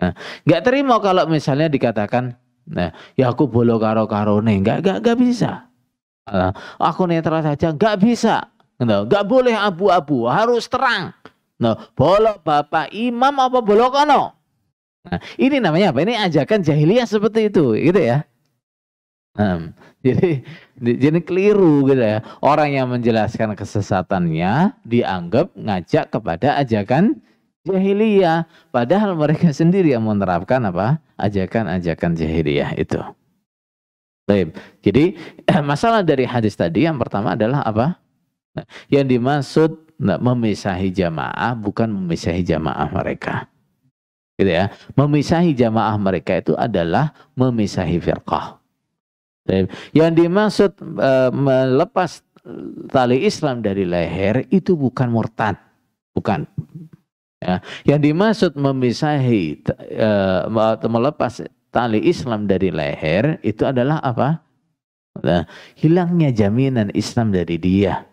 Nah, nggak terima kalau misalnya dikatakan Nah, ya aku bolo karo karone, nggak nggak nggak bisa. Aku netral saja, nggak bisa. Gitu. Nggak boleh abu-abu, harus terang. Nah, bolo bapak imam apa bolo kono? Nah, ini namanya apa? Ini ajakan jahiliyah seperti itu, gitu ya. Hmm. Jadi jadi keliru gitu ya. Orang yang menjelaskan kesesatannya dianggap ngajak kepada ajakan jahiliyah padahal mereka sendiri yang menerapkan apa ajakan-ajakan jahiliyah itu. Baik. Jadi masalah dari hadis tadi yang pertama adalah apa? Nah, yang dimaksud nah, memisahi jamaah bukan memisahi jamaah mereka. Gitu ya. Memisahi jamaah mereka itu adalah memisahi firqah. Yang dimaksud e, melepas tali Islam dari leher itu bukan murtad. Bukan Ya, yang dimaksud memisahi e, atau melepas tali Islam dari leher itu adalah apa? Nah, hilangnya jaminan Islam dari dia.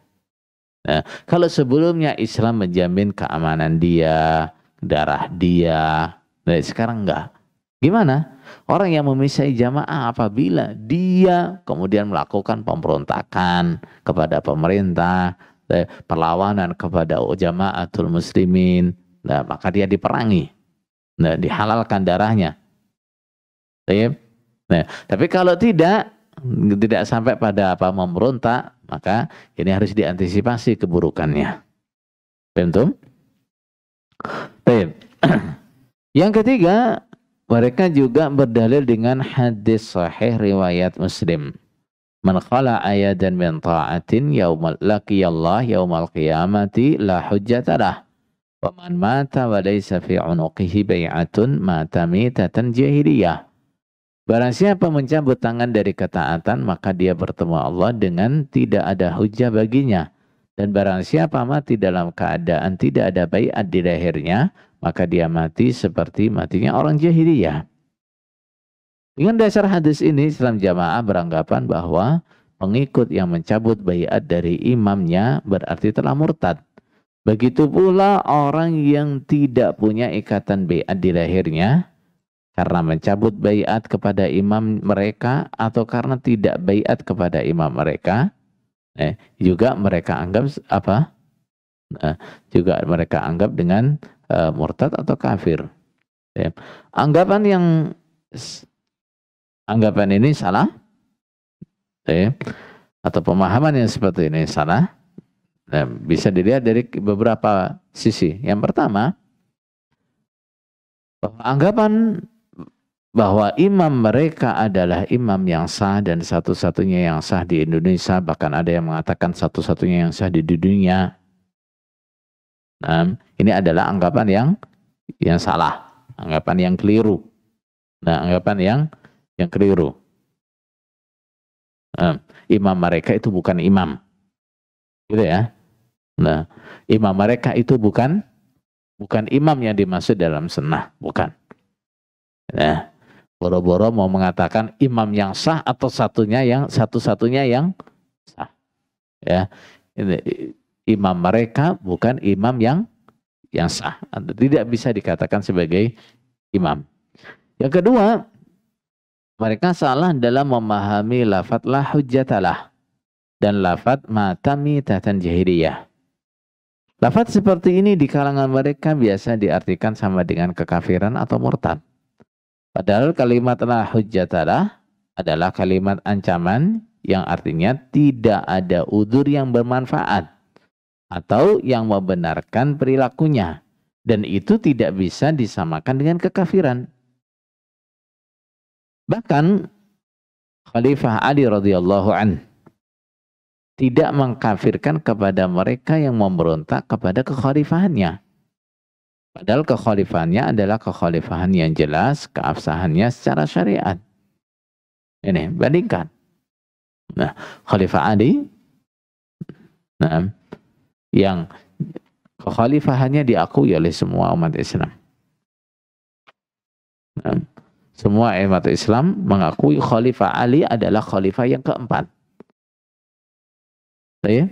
Nah, kalau sebelumnya Islam menjamin keamanan dia, darah dia, nah, sekarang enggak. Gimana? Orang yang memisahi jamaah apabila dia kemudian melakukan pemberontakan kepada pemerintah, eh, perlawanan kepada jamaatul muslimin, Nah, maka dia diperangi. Nah, dihalalkan darahnya. Nah, tapi kalau tidak tidak sampai pada apa memberontak, maka ini harus diantisipasi keburukannya. Bentum? Yang ketiga, mereka juga berdalil dengan hadis sahih riwayat Muslim. Man qala dan min ta'atin yaumal laqiyallah yaumal qiyamati la hujjatalah. Paman mata walai safi onokihi bayatun mata mitatan jahiliyah. Barang siapa mencabut tangan dari ketaatan, maka dia bertemu Allah dengan tidak ada hujah baginya. Dan barang siapa mati dalam keadaan tidak ada bayat di lehernya, maka dia mati seperti matinya orang jahiliyah. Dengan dasar hadis ini, Islam jamaah beranggapan bahwa pengikut yang mencabut bayat dari imamnya berarti telah murtad. Begitu pula orang yang tidak punya ikatan bayat di lahirnya karena mencabut bayat kepada imam mereka atau karena tidak bayat kepada imam mereka, eh, juga mereka anggap apa? Eh, juga mereka anggap dengan eh, murtad atau kafir. Eh, anggapan yang anggapan ini salah, eh, atau pemahaman yang seperti ini salah Nah, bisa dilihat dari beberapa sisi. Yang pertama, bahwa anggapan bahwa imam mereka adalah imam yang sah dan satu-satunya yang sah di Indonesia, bahkan ada yang mengatakan satu-satunya yang sah di dunia. Nah, ini adalah anggapan yang yang salah, anggapan yang keliru. Nah, anggapan yang yang keliru. Nah, imam mereka itu bukan imam. Gitu ya. Nah, imam mereka itu bukan bukan imam yang dimaksud dalam senah, bukan. Nah, boro-boro mau mengatakan imam yang sah atau satunya yang satu-satunya yang sah. Ya. Imam mereka bukan imam yang yang sah. Tidak bisa dikatakan sebagai imam. Yang kedua, mereka salah dalam memahami lafadz la hujjatalah dan lafadz matami tatan jahiliyah. Lafat seperti ini di kalangan mereka biasa diartikan sama dengan kekafiran atau murtad. Padahal kalimat la hujjatalah adalah kalimat ancaman yang artinya tidak ada udur yang bermanfaat atau yang membenarkan perilakunya dan itu tidak bisa disamakan dengan kekafiran. Bahkan Khalifah Ali radhiyallahu anhu tidak mengkafirkan kepada mereka yang memberontak kepada kekhalifahannya. Padahal kekhalifahannya adalah kekhalifahan yang jelas keabsahannya secara syariat. Ini bandingkan. Nah, Khalifah Ali nah, yang kekhalifahannya diakui oleh semua umat Islam. Nah, semua umat Islam mengakui Khalifah Ali adalah khalifah yang keempat ya.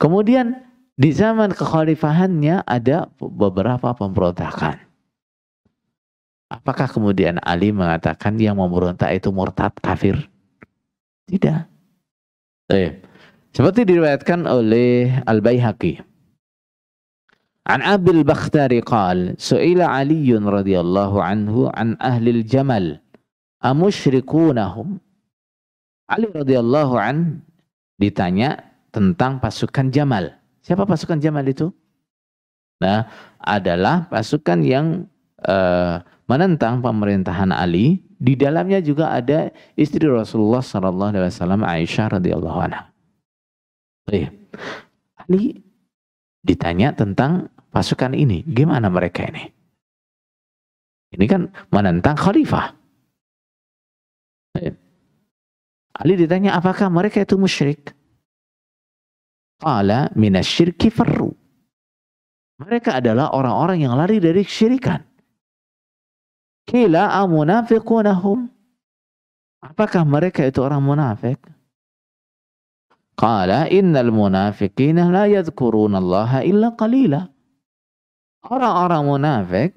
Kemudian di zaman kekhalifahannya ada beberapa pemberontakan. Apakah kemudian Ali mengatakan yang memberontak itu murtad kafir? Tidak. Eh. Seperti diriwayatkan oleh Al-Baihaqi. An Abil Bakhtari qal, Su'ila Ali radhiyallahu anhu an ahlil jamal. Amushrikunahum? Ali radhiyallahu an ditanya tentang pasukan Jamal. Siapa pasukan Jamal itu? Nah, adalah pasukan yang uh, menentang pemerintahan Ali. Di dalamnya juga ada istri Rasulullah Sallallahu Alaihi Wasallam Aisyah radhiyallahu anha. Ali ditanya tentang pasukan ini, gimana mereka ini? Ini kan menentang khalifah. Ali ditanya apakah mereka itu musyrik? Qala minasyirki farru. Mereka adalah orang-orang yang lari dari syirikan. Kila amunafiqunahum. Apakah mereka itu orang munafik? Qala innal munafiqina la yadhkuruna Allah illa qalila. Orang-orang munafik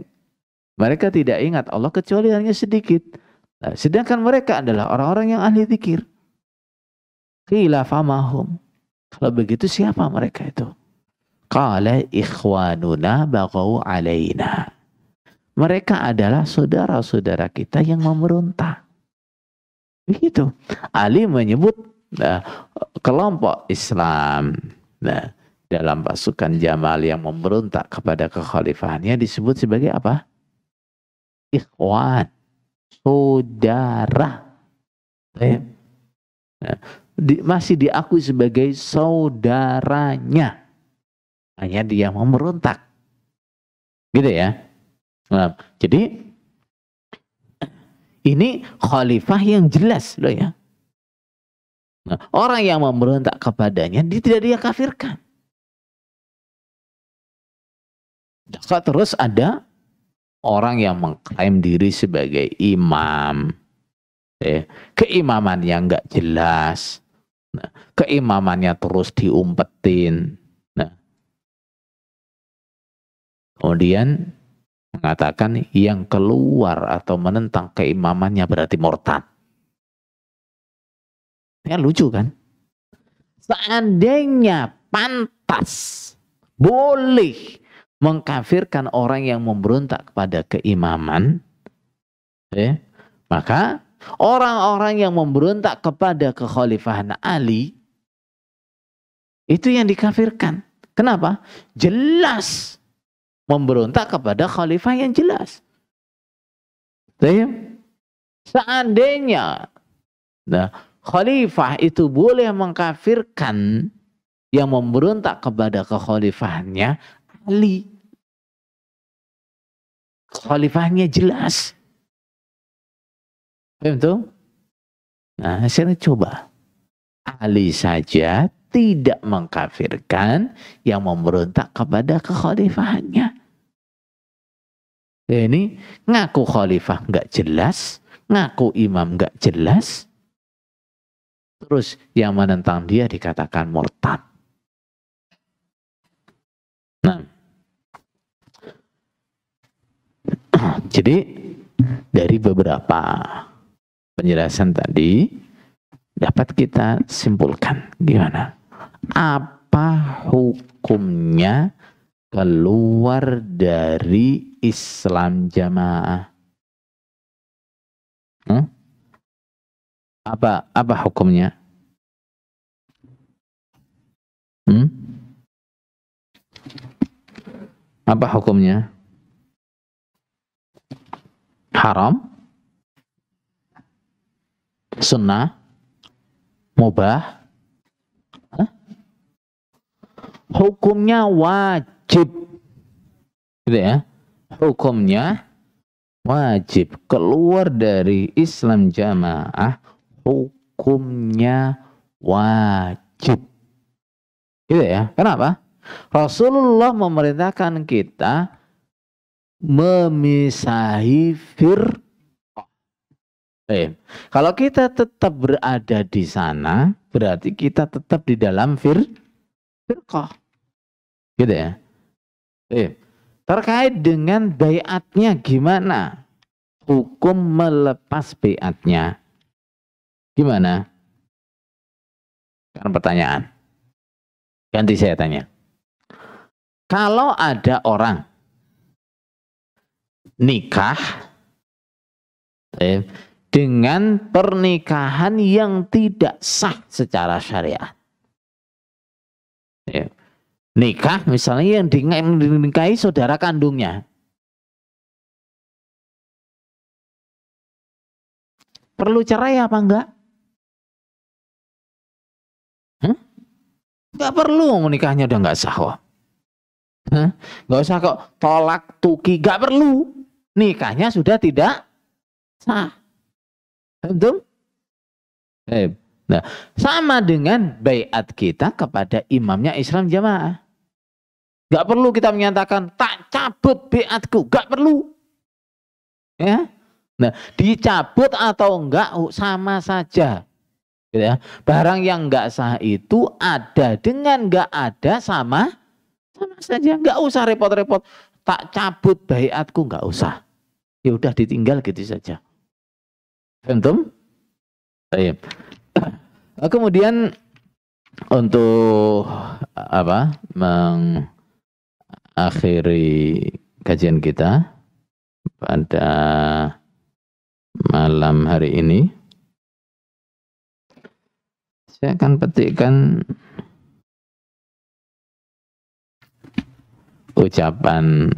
mereka tidak ingat Allah kecuali hanya sedikit. Nah, sedangkan mereka adalah orang-orang yang ahli zikir. Qila famahum. Kalau begitu siapa mereka itu? Qala ikhwanuna bagau alaina. Mereka adalah saudara-saudara kita yang memberontak. Begitu. Ali menyebut nah, kelompok Islam nah, dalam pasukan Jamal yang memberontak kepada kekhalifahannya disebut sebagai apa? Ikhwan. Saudara. Nah, di, masih diakui sebagai saudaranya. Hanya dia mau merontak. Gitu ya. Nah, jadi ini khalifah yang jelas loh ya. Nah, orang yang memberontak kepadanya dia tidak dia kafirkan. Maka terus ada orang yang mengklaim diri sebagai imam. Ya, keimaman yang nggak jelas. Nah, keimamannya terus diumpetin. Nah, kemudian mengatakan yang keluar atau menentang keimamannya berarti murtad. Ya lucu kan? Seandainya pantas, boleh mengkafirkan orang yang memberontak kepada keimaman, ya, maka orang-orang yang memberontak kepada kekhalifahan Ali itu yang dikafirkan. Kenapa? Jelas memberontak kepada khalifah yang jelas. Seandainya nah, khalifah itu boleh mengkafirkan yang memberontak kepada kekhalifahannya Ali. Khalifahnya jelas. Betul? Nah, saya coba. Ali saja tidak mengkafirkan yang memberontak kepada kekhalifahannya. Ini ngaku khalifah nggak jelas, ngaku imam nggak jelas. Terus yang menentang dia dikatakan murtad. Nah, jadi dari beberapa penjelasan tadi dapat kita simpulkan gimana? Apa hukumnya keluar dari Islam jamaah? Hmm? Apa apa hukumnya? Hmm? Apa hukumnya? Haram? sunnah, mubah, huh? hukumnya wajib, gitu ya, hukumnya wajib keluar dari Islam jamaah, hukumnya wajib, gitu ya. Kenapa? Rasulullah memerintahkan kita memisahi fir Eh, Kalau kita tetap berada di sana, berarti kita tetap di dalam fir firqah. Gitu ya. Eh, Terkait dengan bayatnya gimana? Hukum melepas bayatnya. Gimana? Karena pertanyaan. Ganti saya tanya. Kalau ada orang nikah, eh, dengan pernikahan yang tidak sah secara syariat. Ya. Nikah misalnya yang dinikahi saudara kandungnya. Perlu cerai apa enggak? Hmm? Enggak perlu menikahnya udah enggak sah kok. Enggak usah kok tolak tuki, enggak perlu. Nikahnya sudah tidak sah tentu Baik. Nah, sama dengan bayat kita kepada imamnya Islam jamaah. Gak perlu kita menyatakan tak cabut bayatku, gak perlu. Ya. Nah, dicabut atau enggak oh, sama saja. Ya. Barang yang enggak sah itu ada dengan enggak ada sama sama saja. Enggak usah repot-repot. Tak cabut bayatku enggak usah. Ya udah ditinggal gitu saja. Fahimtum? Baik. Oh, kemudian untuk apa? Mengakhiri kajian kita pada malam hari ini. Saya akan petikkan ucapan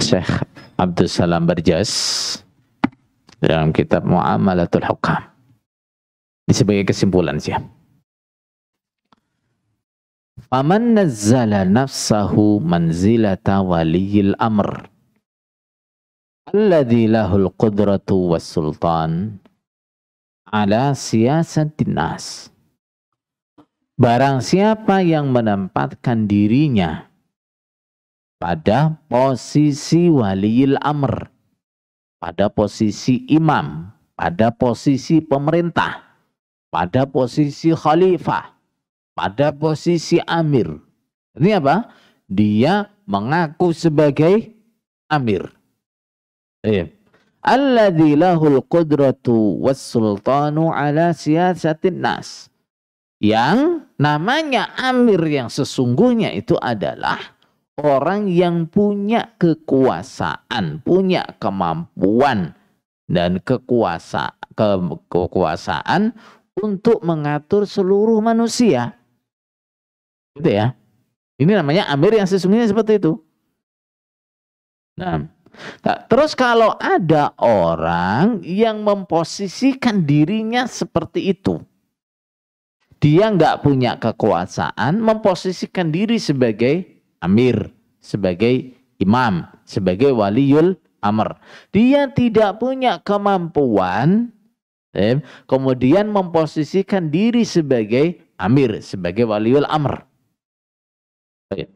Syekh Abdul Salam Barjas dalam kitab Muamalatul Hukam. Ini sebagai kesimpulan sih. Faman nazzala nafsahu manzilata waliyil amr alladhi lahul qudratu was sultan ala siyasatin nas. Barang siapa yang menempatkan dirinya pada posisi waliil amr, pada posisi imam, pada posisi pemerintah, pada posisi khalifah, pada posisi amir. Ini apa? Dia mengaku sebagai amir. Eh. lahul qudratu was sultanu ala siyasatin nas. Yang namanya amir yang sesungguhnya itu adalah orang yang punya kekuasaan, punya kemampuan dan kekuasa ke, kekuasaan untuk mengatur seluruh manusia. Gitu ya. Ini namanya amir yang sesungguhnya seperti itu. Nah, nah terus kalau ada orang yang memposisikan dirinya seperti itu, dia nggak punya kekuasaan, memposisikan diri sebagai amir, sebagai imam, sebagai waliul amr. Dia tidak punya kemampuan eh, kemudian memposisikan diri sebagai amir, sebagai waliul amr. pada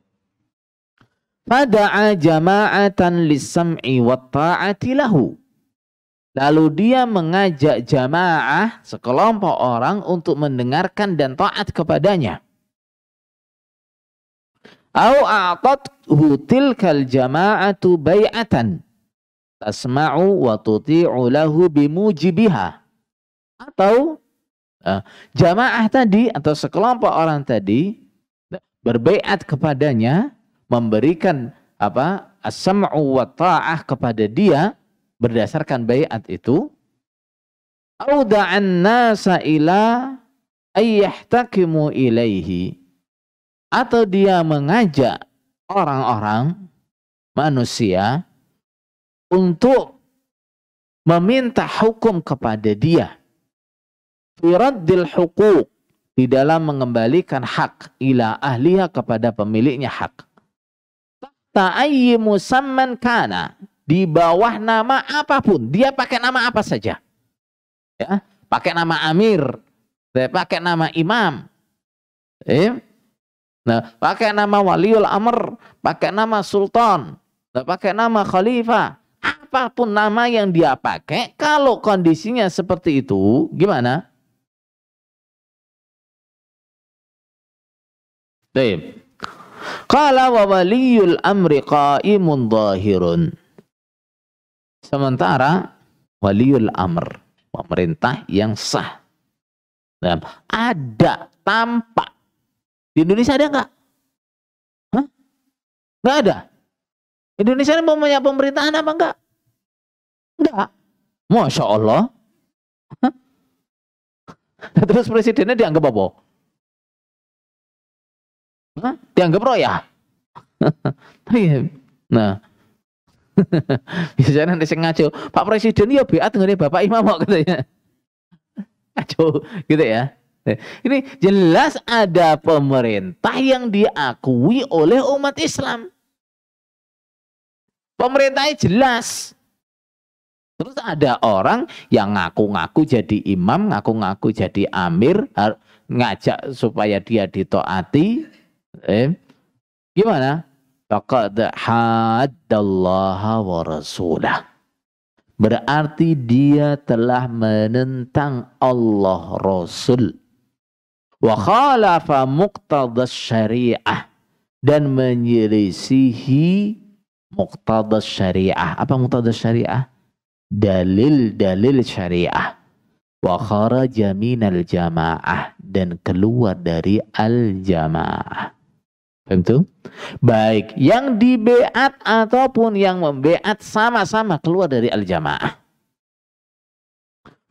Fada'a jama'atan lisam'i wa ta'ati lahu. Lalu dia mengajak jamaah sekelompok orang untuk mendengarkan dan taat kepadanya. Au a'tat hutil kal jama'atu bay'atan tasma'u wa tuti'u lahu bimujibiha. Atau uh, jamaah tadi atau sekelompok orang tadi berbaiat kepadanya memberikan apa asma'u wa ta'ah kepada dia berdasarkan bayat itu au da'an nasa ila ayyahtakimu ilaihi atau dia mengajak orang-orang manusia untuk meminta hukum kepada dia. Firaddil hukuk di dalam mengembalikan hak ila ahliha kepada pemiliknya hak. Ta'ayyi musamman kana di bawah nama apapun, dia pakai nama apa saja. Ya, pakai nama amir, pakai nama imam. Eh, Nah, pakai nama waliul amr, pakai nama sultan, nah, pakai nama khalifah, apapun nama yang dia pakai, kalau kondisinya seperti itu, gimana? Baik. Qala wa waliyul amri qaimun zahirun. Sementara waliul amr, pemerintah yang sah. Nah, ada tampak di Indonesia ada nggak? Nggak ada. Indonesia ini mau punya pemerintahan apa enggak? Enggak. Masya Allah. Hah? Nah, terus presidennya dianggap apa? Hah? Dianggap ya nah. Biasanya nanti ngaco Pak Presiden ya beat dengan Bapak Imam kok katanya. ngaco gitu ya. Ini jelas ada pemerintah yang diakui oleh umat Islam. Pemerintahnya jelas. Terus ada orang yang ngaku-ngaku jadi imam, ngaku-ngaku jadi amir, ngajak supaya dia ditoati. Eh, gimana? Faqad haddallaha wa rasulah. Berarti dia telah menentang Allah Rasul wa khalafa muqtadas syariah dan menyelisihi muqtada syariah. Apa muqtada syariah? Dalil-dalil syariah. Wa kharaja minal jamaah dan keluar dari al-jamaah. Paham Baik, yang dibeat ataupun yang membeat sama-sama keluar dari al-jamaah.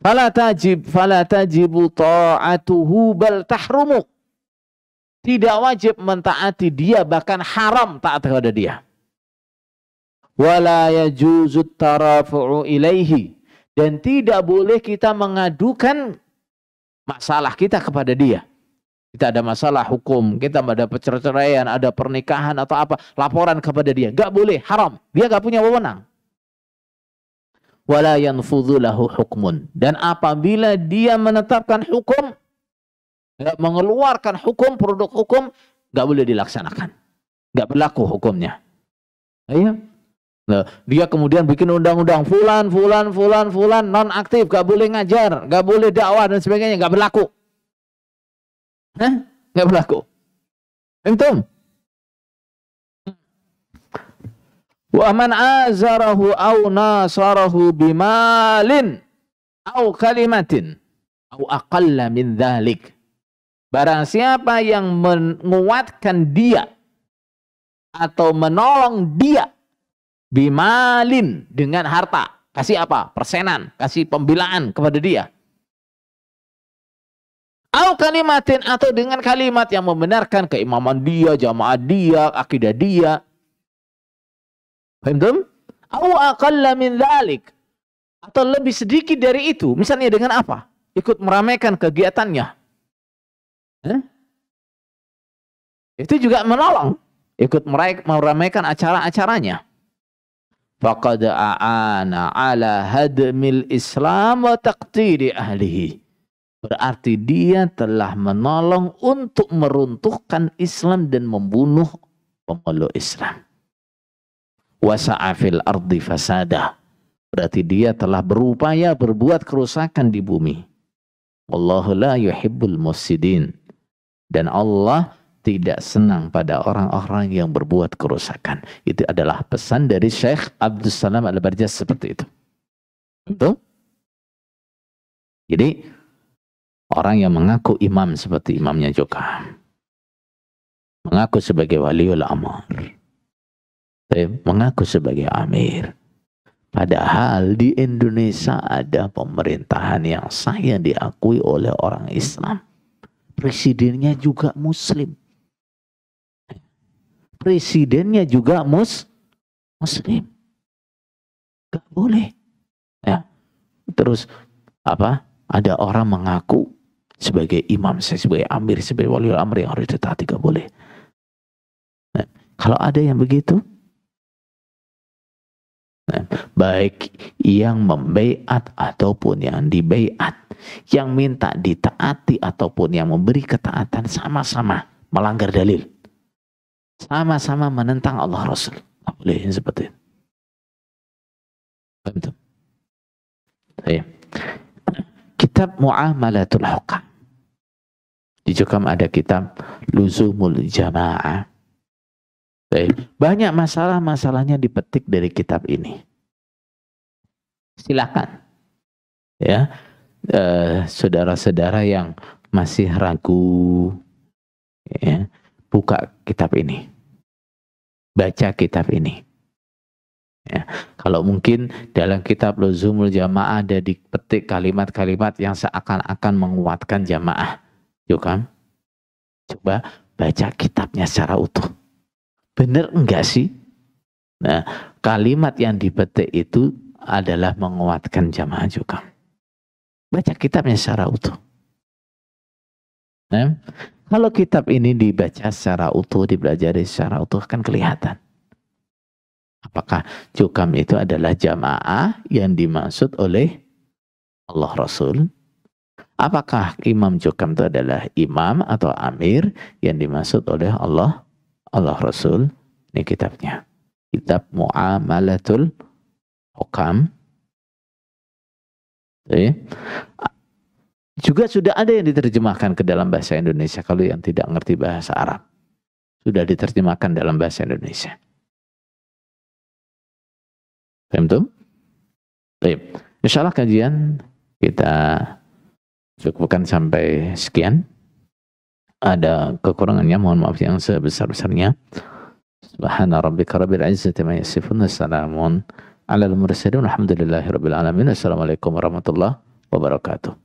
Fala tajib, fala tajibu ta'atuhu bal tahrumu, Tidak wajib mentaati dia, bahkan haram taat kepada dia. Wala yajuzu tarafu'u ilaihi. Dan tidak boleh kita mengadukan masalah kita kepada dia. Kita ada masalah hukum, kita ada perceraian, ada pernikahan atau apa, laporan kepada dia. Gak boleh, haram. Dia gak punya wewenang wala hukmun. Dan apabila dia menetapkan hukum, nggak mengeluarkan hukum, produk hukum, nggak boleh dilaksanakan. Nggak berlaku hukumnya. Ayo, iya. Nah, dia kemudian bikin undang-undang fulan, fulan, fulan, fulan, non aktif, nggak boleh ngajar, nggak boleh dakwah dan sebagainya, nggak berlaku. Hah? Nggak berlaku. Entum? Wa man azarahu au nasarahu bimalin au kalimatin au aqalla min dhalik. Barang siapa yang menguatkan dia atau menolong dia bimalin dengan harta. Kasih apa? Persenan. Kasih pembelaan kepada dia. Au kalimatin atau dengan kalimat yang membenarkan keimaman dia, jamaah dia, akidah dia Fahimtum? Au min dhalik. Atau lebih sedikit dari itu. Misalnya dengan apa? Ikut meramaikan kegiatannya. Eh? Itu juga menolong. Ikut meramaikan acara-acaranya. Faqad a'ana ala hadmil islam wa taqtiri ahlihi. Berarti dia telah menolong untuk meruntuhkan Islam dan membunuh pemeluk Islam wasa'a ardi fasada. Berarti dia telah berupaya berbuat kerusakan di bumi. Wallahu la yuhibbul musidin. Dan Allah tidak senang pada orang-orang yang berbuat kerusakan. Itu adalah pesan dari Syekh Abdul Salam Al-Barjas seperti itu. Itu. Jadi orang yang mengaku imam seperti imamnya Jokam. Mengaku sebagai waliul amr eh, mengaku sebagai amir. Padahal di Indonesia ada pemerintahan yang saya diakui oleh orang Islam. Presidennya juga muslim. Presidennya juga mus muslim. Gak boleh. Ya. Terus apa? Ada orang mengaku sebagai imam, sebagai amir, sebagai wali amri yang harus ditaati gak boleh. Nah, kalau ada yang begitu, Nah, baik yang membaiat ataupun yang dibaiat, yang minta ditaati ataupun yang memberi ketaatan sama-sama melanggar dalil. Sama-sama menentang Allah Rasul. boleh seperti itu. Kitab Muamalatul Hukam. Di Jokam ada kitab Luzumul Jamaah. Banyak masalah-masalahnya dipetik dari kitab ini. Silakan. Ya. saudara eh, saudara-saudara yang masih ragu ya, buka kitab ini. Baca kitab ini. Ya, kalau mungkin dalam kitab Luzumul Jamaah ada dipetik kalimat-kalimat yang seakan-akan menguatkan jamaah. Yuk, Coba baca kitabnya secara utuh. Benar enggak sih? Nah, kalimat yang dipetik itu adalah menguatkan jamaah juga. Baca kitabnya secara utuh. Nah, kalau kitab ini dibaca secara utuh, dipelajari secara utuh akan kelihatan. Apakah jukam itu adalah jamaah yang dimaksud oleh Allah Rasul? Apakah imam jukam itu adalah imam atau amir yang dimaksud oleh Allah Allah Rasul. Ini kitabnya. Kitab Mu'amalatul Hukam. Juga sudah ada yang diterjemahkan ke dalam bahasa Indonesia kalau yang tidak ngerti bahasa Arab. Sudah diterjemahkan dalam bahasa Indonesia. Paham tuh? Baik. Insya Allah kajian kita cukupkan sampai sekian ada kekurangannya mohon maaf yang sebesar-besarnya subhana rabbika rabbil izzati ma yasifun salamun alal mursalin alhamdulillahi rabbil alamin assalamualaikum warahmatullahi wabarakatuh